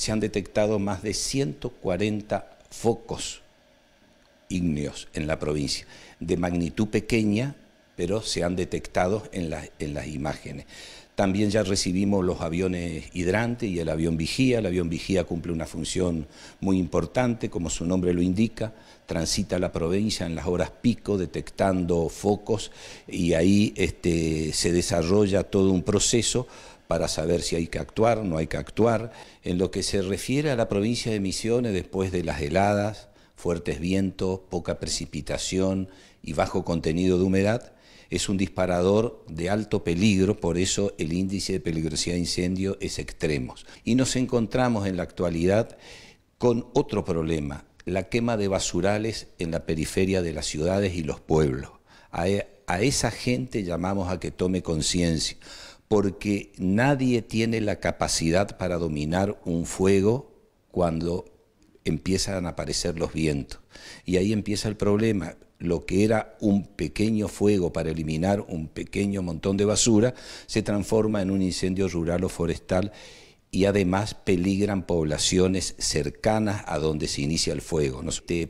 se han detectado más de 140 focos ígneos en la provincia, de magnitud pequeña pero se han detectado en, las imágenes. También ya recibimos los aviones hidrante y el avión vigía. El avión vigía cumple una función muy importante, como su nombre lo indica. Transita la provincia en las horas pico detectando focos y ahí este, se desarrolla todo un proceso para saber si hay que actuar, no hay que actuar. En lo que se refiere a la provincia de Misiones, después de las heladas, fuertes vientos, poca precipitación y bajo contenido de humedad, es un disparador de alto peligro, por eso el índice de peligrosidad de incendio es extremo. Y nos encontramos en la actualidad con otro problema, la quema de basurales en la periferia de las ciudades y los pueblos. A, e, a esa gente llamamos a que tome conciencia, porque nadie tiene la capacidad para dominar un fuego cuando empiezan a aparecer los vientos. Y ahí empieza el problema lo que era un pequeño fuego para eliminar un pequeño montón de basura, se transforma en un incendio rural o forestal y además peligran poblaciones cercanas a donde se inicia el fuego.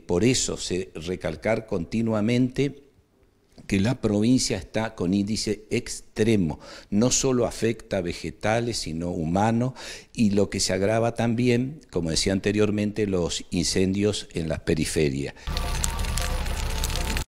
Por eso se recalcar continuamente que la provincia está con índice extremo, no solo afecta a vegetales, sino humanos, y lo que se agrava también, como decía anteriormente, los incendios en las periferias.